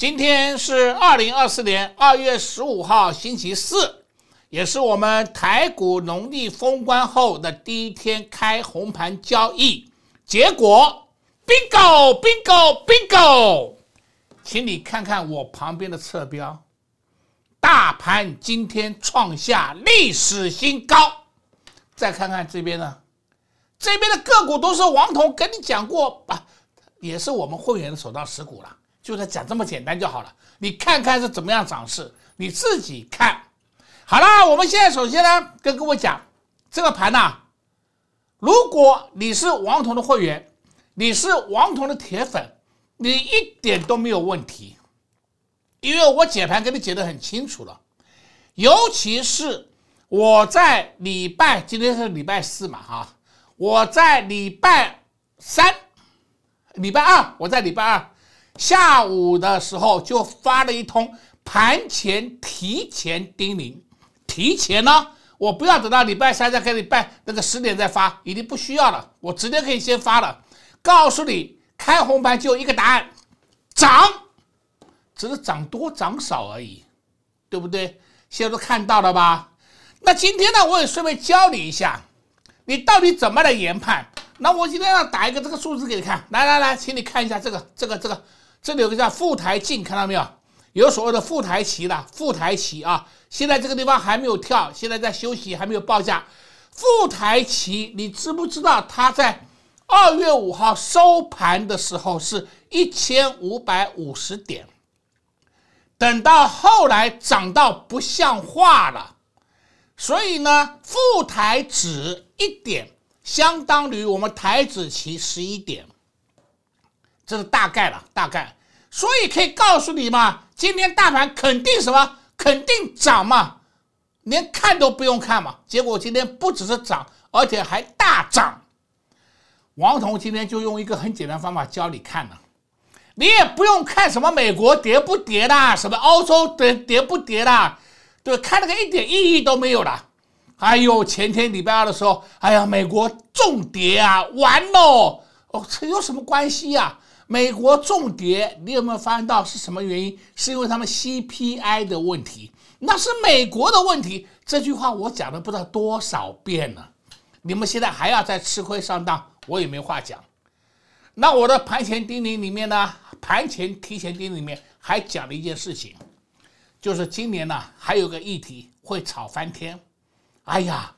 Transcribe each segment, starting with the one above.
今天是二零二四年二月十五号星期四，也是我们台股农历封关后的第一天开红盘交易，结果 bingo bingo bingo，请你看看我旁边的侧标，大盘今天创下历史新高。再看看这边呢，这边的个股都是王彤跟你讲过，啊，也是我们会员的首当十股了。就他讲这么简单就好了，你看看是怎么样涨势，你自己看。好了，我们现在首先呢，跟各位讲，这个盘呐，如果你是王彤的会员，你是王彤的铁粉，你一点都没有问题，因为我解盘给你解得很清楚了。尤其是我在礼拜，今天是礼拜四嘛，哈，我在礼拜三，礼拜二，我在礼拜二。下午的时候就发了一通盘前提前叮咛，提前呢，我不要等到礼拜三再给你办那个十点再发，已经不需要了，我直接可以先发了，告诉你开红盘就一个答案，涨，只是涨多涨少而已，对不对？现在都看到了吧？那今天呢，我也顺便教你一下，你到底怎么来研判？那我今天要打一个这个数字给你看，来来来，请你看一下这个这个这个。这里有个叫富台镜，看到没有？有所谓的富台旗啦，富台旗啊，现在这个地方还没有跳，现在在休息，还没有报价。富台旗，你知不知道它在二月五号收盘的时候是一千五百五十点？等到后来涨到不像话了，所以呢，富台指一点相当于我们台子旗十一点。这是大概了，大概，所以可以告诉你嘛，今天大盘肯定什么，肯定涨嘛，连看都不用看嘛。结果今天不只是涨，而且还大涨。王彤今天就用一个很简单方法教你看呢，你也不用看什么美国跌不跌的，什么欧洲跌跌不跌的，对，看那个一点意义都没有啦。哎呦，前天礼拜二的时候，哎呀，美国重跌啊，完喽！哦，这有什么关系呀？美国重跌，你有没有发现到是什么原因？是因为他们 CPI 的问题，那是美国的问题。这句话我讲了不知道多少遍了，你们现在还要再吃亏上当，我也没话讲。那我的盘前叮咛里面呢，盘前提前叮咛里面还讲了一件事情，就是今年呢还有个议题会炒翻天，哎呀。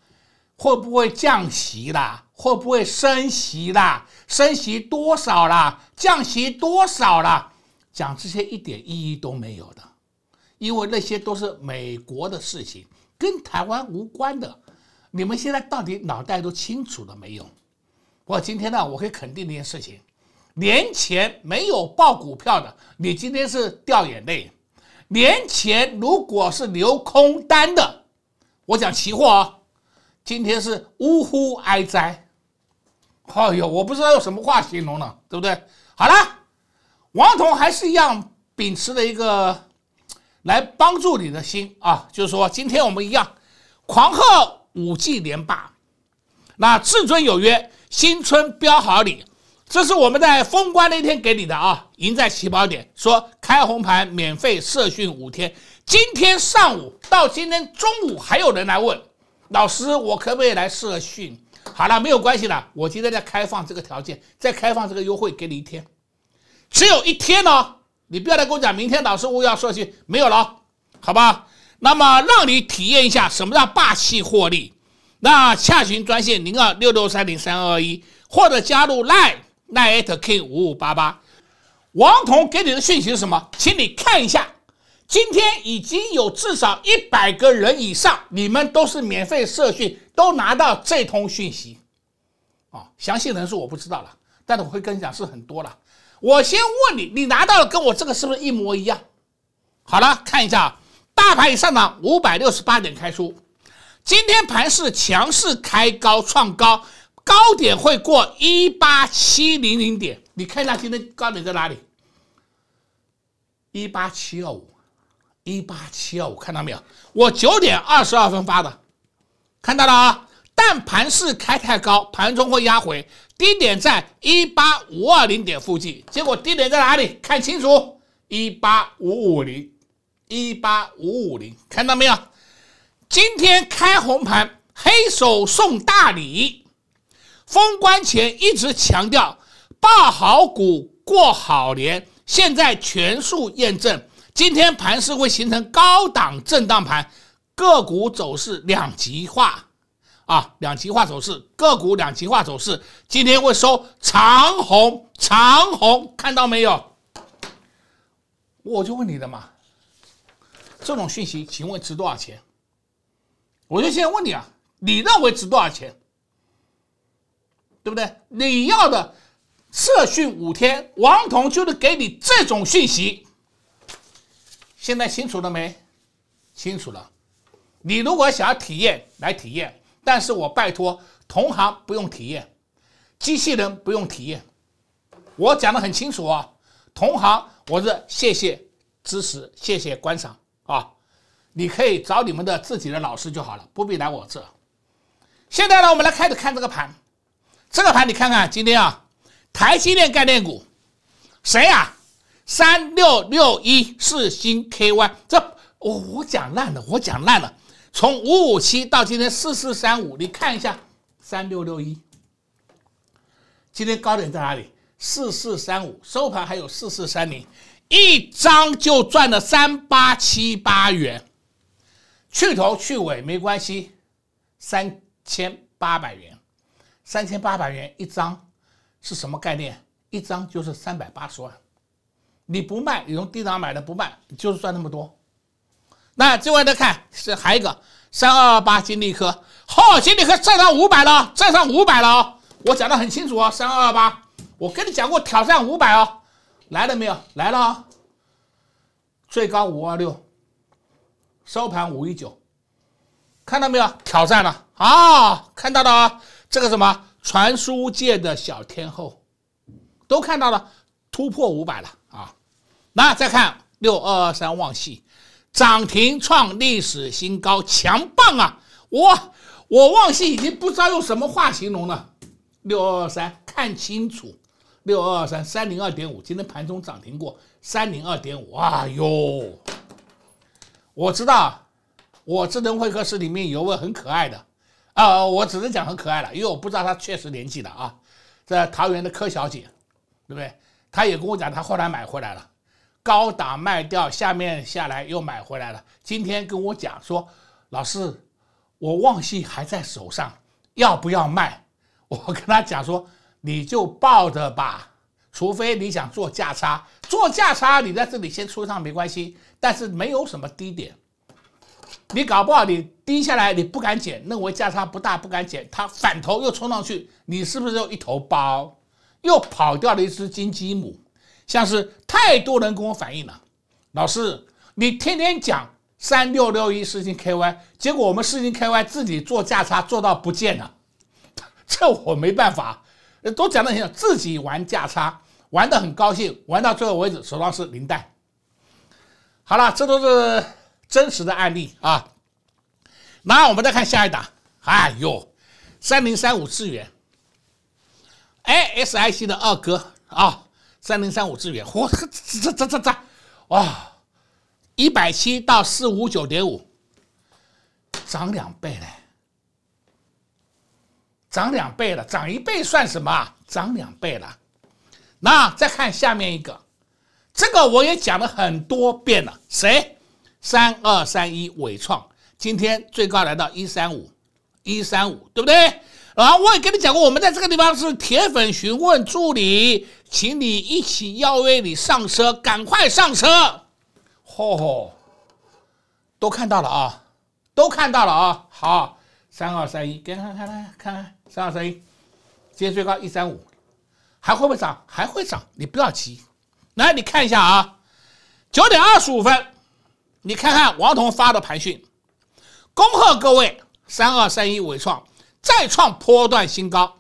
会不会降息啦？会不会升息啦？升息多少啦？降息多少啦？讲这些一点意义都没有的，因为那些都是美国的事情，跟台湾无关的。你们现在到底脑袋都清楚了没有？我今天呢，我可以肯定一件事情：年前没有报股票的，你今天是掉眼泪；年前如果是留空单的，我讲期货啊。今天是呜呼哀哉，哎呦，我不知道用什么话形容了，对不对？好了，王彤还是一样秉持了一个来帮助你的心啊，就是说今天我们一样狂贺五 G 连霸，那至尊有约新春标好礼，这是我们在封关那天给你的啊，赢在起跑点，说开红盘免费社训五天，今天上午到今天中午还有人来问。老师，我可不可以来试训？好了，没有关系了，我今天在开放这个条件，再开放这个优惠给你一天，只有一天哦，你不要再跟我讲明天。老师，我要试训，没有了，好吧？那么让你体验一下什么叫霸气获利。那洽询专线零二六六三零三二一，或者加入 line line at k 五五八八。王彤给你的讯息是什么？请你看一下。今天已经有至少一百个人以上，你们都是免费设训，都拿到这通讯息，啊，详细人数我不知道了，但是我会跟你讲是很多了。我先问你，你拿到了跟我这个是不是一模一样？好了，看一下，大盘已上涨五百六十八点开出，今天盘是强势开高创高，高点会过一八七零零点，你看一下今天高点在哪里？一八七二五。一八七二五，看到没有？我九点二十二分发的，看到了啊。但盘势开太高，盘中会压回，低点在一八五二零点附近。结果低点在哪里？看清楚，一八五五零，一八五五零，看到没有？今天开红盘，黑手送大礼。封关前一直强调“报好股过好年”，现在全数验证。今天盘势会形成高档震荡盘，个股走势两极化，啊，两极化走势，个股两极化走势，今天会收长红，长红，看到没有？我就问你的嘛，这种讯息请问值多少钱？我就先问你啊，你认为值多少钱？对不对？你要的测讯五天，王彤就是给你这种讯息。现在清楚了没？清楚了。你如果想要体验，来体验。但是我拜托同行不用体验，机器人不用体验。我讲的很清楚啊，同行，我是谢谢支持，谢谢观赏啊。你可以找你们的自己的老师就好了，不必来我这。现在呢，我们来开始看这个盘。这个盘你看看，今天啊，台积电概念股，谁呀？三六六一四星 KY，这我我讲烂了，我讲烂了。从五五七到今天四四三五，你看一下三六六一，今天高点在哪里？四四三五收盘还有四四三零，一张就赚了三八七八元，去头去尾没关系，三千八百元，三千八百元一张是什么概念？一张就是三百八十万。你不卖，你从低档买的不卖，就是赚那么多。那最后再看是还一个三二二八金立科，好，金立科再上五百了，再上五百了。我讲的很清楚啊，三二二八，我跟你讲过挑战五百啊，来了没有？来了啊！最高五二六，收盘五一九，看到没有？挑战了啊！看到了啊，这个什么传输界的小天后，都看到了。突破五百了啊！那再看六二二三旺系涨停创历史新高，强棒啊！我我旺系已经不知道用什么话形容了。六二二三看清楚，六二二三三零二点五，今天盘中涨停过三零二点五啊哟！我知道，我智能会客室里面有位很可爱的啊，我只能讲很可爱了，因为我不知道她确实年纪的啊。在桃园的柯小姐，对不对？他也跟我讲，他后来买回来了，高档卖掉，下面下来又买回来了。今天跟我讲说，老师，我旺系还在手上，要不要卖？我跟他讲说，你就抱着吧，除非你想做价差。做价差，你在这里先出上没关系，但是没有什么低点。你搞不好你低下来，你不敢减，认为价差不大，不敢减，它反头又冲上去，你是不是又一头包？又跑掉了一只金鸡母，像是太多人跟我反映了，老师，你天天讲三六六一四星 K Y，结果我们四星 K Y 自己做价差做到不见了，这我没办法，都讲到讲自己玩价差，玩的很高兴，玩到最后为止手上是零蛋。好了，这都是真实的案例啊。那我们再看下一档，哎呦，三零三五资源。哎 S I C 的二哥啊，三零三五资源，嚯，这这这这这，哇，一百七到四五九点五，涨两倍嘞，涨两倍了，涨一倍算什么？涨两倍了。那再看下面一个，这个我也讲了很多遍了，谁？三二三一伟创，今天最高来到一三五，一三五，对不对？然后我也跟你讲过，我们在这个地方是铁粉询问助理，请你一起邀约你上车，赶快上车！吼吼，都看到了啊，都看到了啊！好，三二三一，看看看看，三二三一，今天最高一三五，还会不会涨？还会涨！你不要急，来，你看一下啊，九点二十五分，你看看王彤发的盘讯，恭贺各位三二三一伟创。再创波段新高，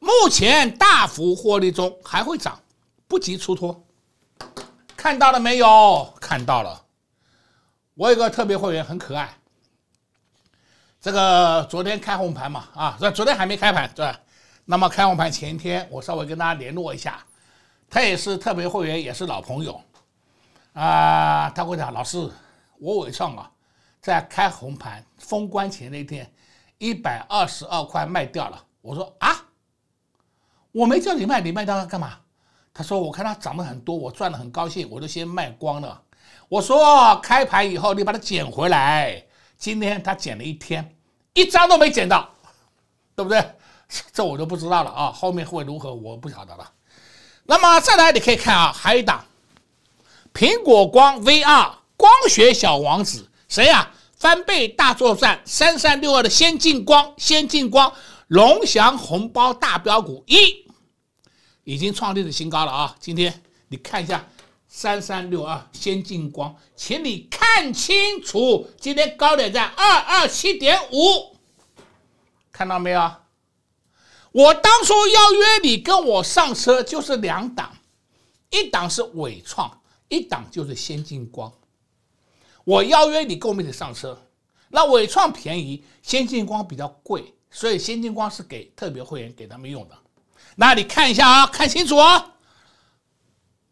目前大幅获利中还会涨，不急出脱。看到了没有？看到了。我有个特别会员很可爱，这个昨天开红盘嘛啊，这昨天还没开盘对吧？那么开红盘前天，我稍微跟大家联络一下，他也是特别会员，也是老朋友啊。他会讲老师，我尾上啊，在开红盘封关前那天。一百二十二块卖掉了，我说啊，我没叫你卖，你卖掉它干嘛？他说我看它涨得很多，我赚的很高兴，我就先卖光了。我说开盘以后你把它捡回来，今天他捡了一天，一张都没捡到，对不对？这我就不知道了啊，后面会如何我不晓得了。那么再来，你可以看啊，还有一档苹果光 VR 光学小王子谁呀？翻倍大作战，三三六二的先进光，先进光，龙翔红包大标股一已经创历史新高了啊！今天你看一下三三六二先进光，请你看清楚，今天高点在二二七点五，看到没有？我当初邀约你跟我上车就是两档，一档是伟创，一档就是先进光。我邀约你购买的上车，那伟创便宜，先进光比较贵，所以先进光是给特别会员给他们用的。那你看一下啊，看清楚哦。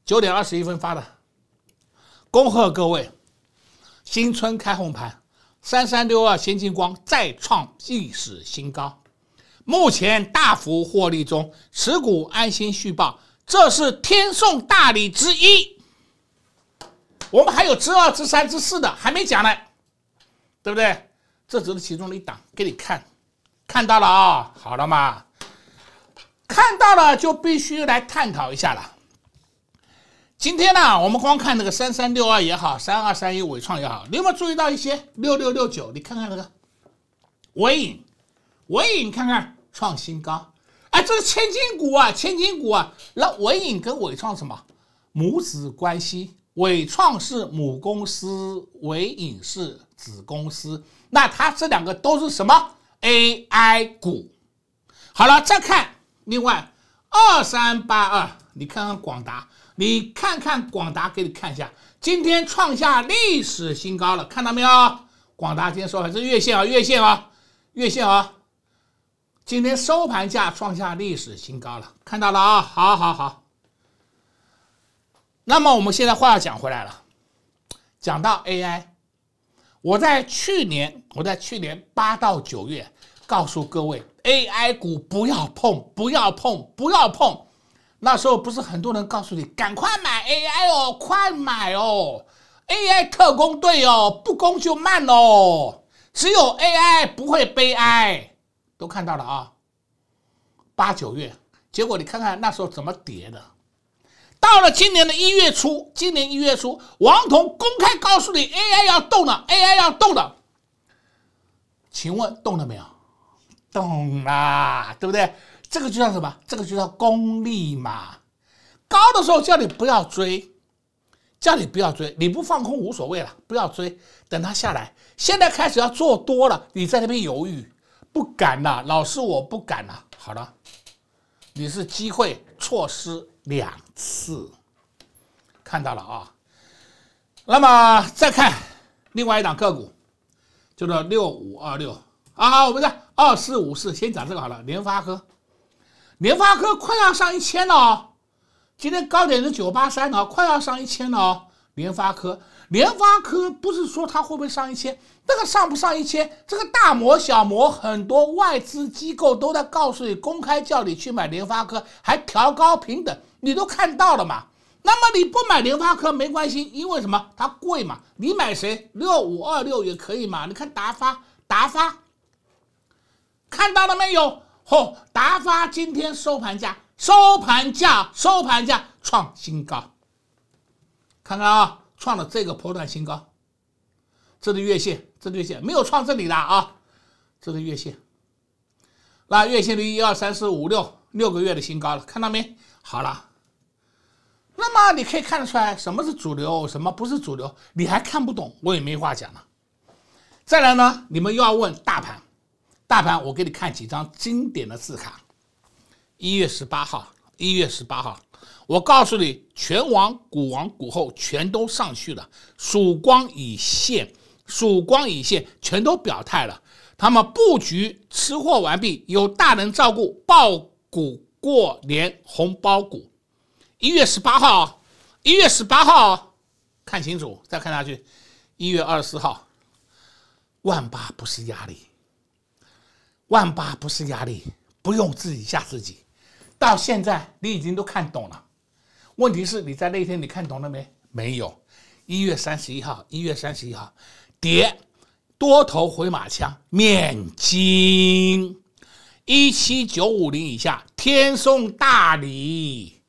九点二十一分发的，恭贺各位新春开红盘，三三六二先进光再创历史新高，目前大幅获利中，持股安心续报，这是天送大礼之一。我们还有之二、之三、之四的还没讲呢，对不对？这只是其中的一档，给你看，看到了啊？好了嘛，看到了就必须来探讨一下了。今天呢，我们光看那个三三六二也好，三二三一伟创也好，你有没有注意到一些六六六九？你看看那个伟影，伟影看看创新高，哎，这是千金股啊，千金股啊！那伟影跟伟创什么母子关系？伟创是母公司，伟影是子公司，那它这两个都是什么 AI 股？好了，再看另外二三八二，你看看广达，你看看广达，给你看一下，今天创下历史新高了，看到没有？广达今天收盘，是月线啊，月线啊，月线啊，今天收盘价创下历史新高了，看到了啊？好，好，好。那么我们现在话要讲回来了，讲到 AI，我在去年，我在去年八到九月告诉各位，AI 股不要碰，不要碰，不要碰。那时候不是很多人告诉你，赶快买 AI 哦，快买哦，AI 特工队哦，不攻就慢哦，只有 AI 不会悲哀，都看到了啊。八九月，结果你看看那时候怎么跌的。到了今年的一月初，今年一月初，王彤公开告诉你，AI 要动了，AI 要动了。请问动了没有？动了，对不对？这个就叫什么？这个就叫功利嘛。高的时候叫你不要追，叫你不要追，你不放空无所谓了，不要追。等它下来，现在开始要做多了，你在那边犹豫，不敢了，老师我不敢了。好了，你是机会错失。两次看到了啊，那么再看另外一档个股，就是六五二六啊，我们的二四五四先讲这个好了。联发科，联发科快要上一千了哦，今天高点是九八三呢，快要上一千了哦。联发科，联发科不是说它会不会上一千，那个上不上一千，这个大模小模，很多外资机构都在告诉你，公开叫你去买联发科，还调高平等。你都看到了嘛？那么你不买联发科没关系，因为什么？它贵嘛？你买谁？六五二六也可以嘛？你看达发，达发，看到了没有？嚯，达发今天收盘价，收盘价，收盘价创新高。看看啊，创了这个破断新高。这是月线，这月线没有创这里的啊？这是月线。那月线的一二三四五六六个月的新高了，看到没？好了。那么你可以看得出来，什么是主流，什么不是主流，你还看不懂，我也没话讲了。再来呢，你们又要问大盘，大盘，我给你看几张经典的字卡。一月十八号，一月十八号，我告诉你，全网股王股后全都上去了，曙光已现，曙光已现，全都表态了，他们布局吃货完毕，有大人照顾，爆股过年红包股。一月十八号，一月十八号，看清楚，再看下去。一月二十四号，万八不是压力，万八不是压力，不用自己吓自己。到现在，你已经都看懂了。问题是你在那天，你看懂了没？没有。一月三十一号，一月三十一号，跌，多头回马枪，面金一七九五零以下，天送大礼。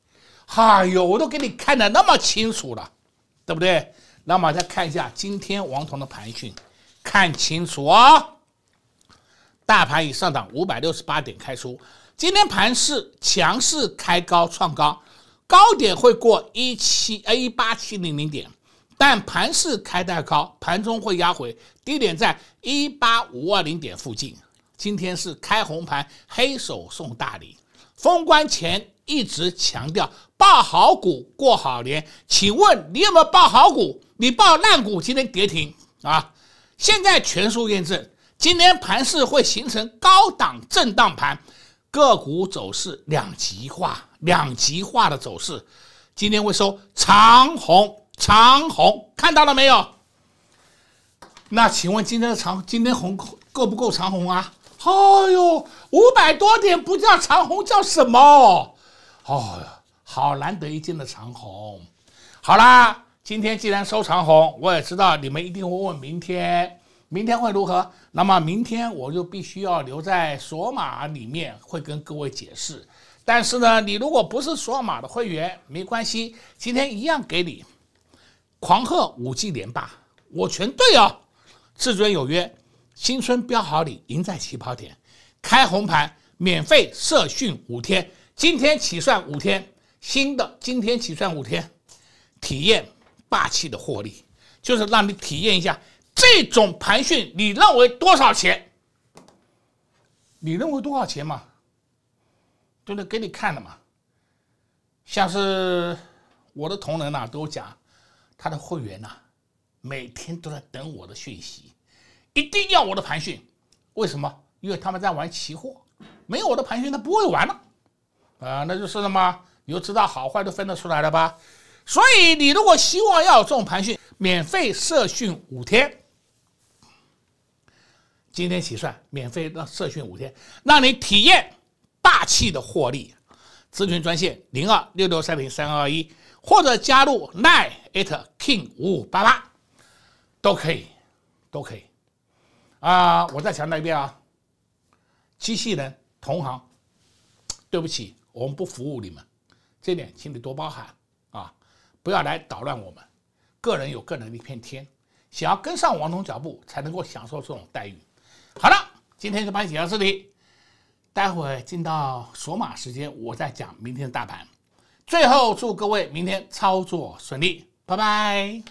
哎呦，我都给你看的那么清楚了，对不对？那么再看一下今天王彤的盘讯，看清楚啊！大盘已上涨五百六十八点，开出。今天盘势强势开高创高，高点会过一七一八七零零点，但盘势开太高，盘中会压回，低点在一八五二零点附近。今天是开红盘，黑手送大礼，封关前。一直强调报好股过好年，请问你有没有报好股？你报烂股今天跌停啊！现在全数验证，今天盘市会形成高档震荡盘，个股走势两极化，两极化的走势，今天会收长红长红，看到了没有？那请问今天的长，今天红够不够长红啊？哎呦，五百多点不叫长红，叫什么？哦，好难得一见的长虹，好啦，今天既然收长虹，我也知道你们一定会问明天，明天会如何？那么明天我就必须要留在索马里面，会跟各位解释。但是呢，你如果不是索马的会员，没关系，今天一样给你狂贺五 G 连霸，我全对哦！至尊有约，新春标好礼，赢在起跑点，开红盘，免费社训五天。今天起算五天，新的今天起算五天，体验霸气的获利，就是让你体验一下这种盘训。你认为多少钱？你认为多少钱嘛？就是给你看的嘛。像是我的同仁呐，都讲他的会员呐，每天都在等我的讯息，一定要我的盘训。为什么？因为他们在玩期货，没有我的盘训，他不会玩了。啊，那就是了吗？你就知道好坏都分得出来了吧？所以你如果希望要有这种盘训，免费社训五天，今天起算，免费让社训五天，让你体验大气的获利。咨询专线零二六六三零三二一，或者加入耐 at King 五五八八，都可以，都可以。啊，我再强调一遍啊，机器人同行，对不起。我们不服务你们，这点请你多包涵啊！不要来捣乱我们，个人有个人的一片天，想要跟上王总脚步才能够享受这种待遇。好了，今天就你解到这里，待会进到索马时间我再讲明天的大盘。最后祝各位明天操作顺利，拜拜。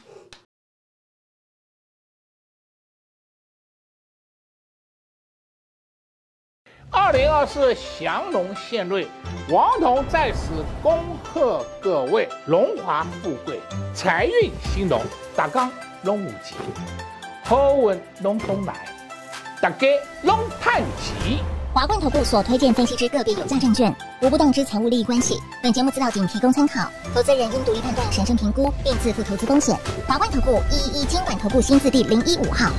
二零二四祥龙献瑞，王彤在此恭贺各位荣华富贵，财运兴隆。达刚龙五吉，好运龙冲来。大家龙盼吉。华冠投顾所推荐分析之个别有价证券，无不当之财务利益关系。本节目资料仅提供参考，投资人应独立判断、审慎评估，并自负投资风险。华冠投顾一一经管投顾新字第零一五号。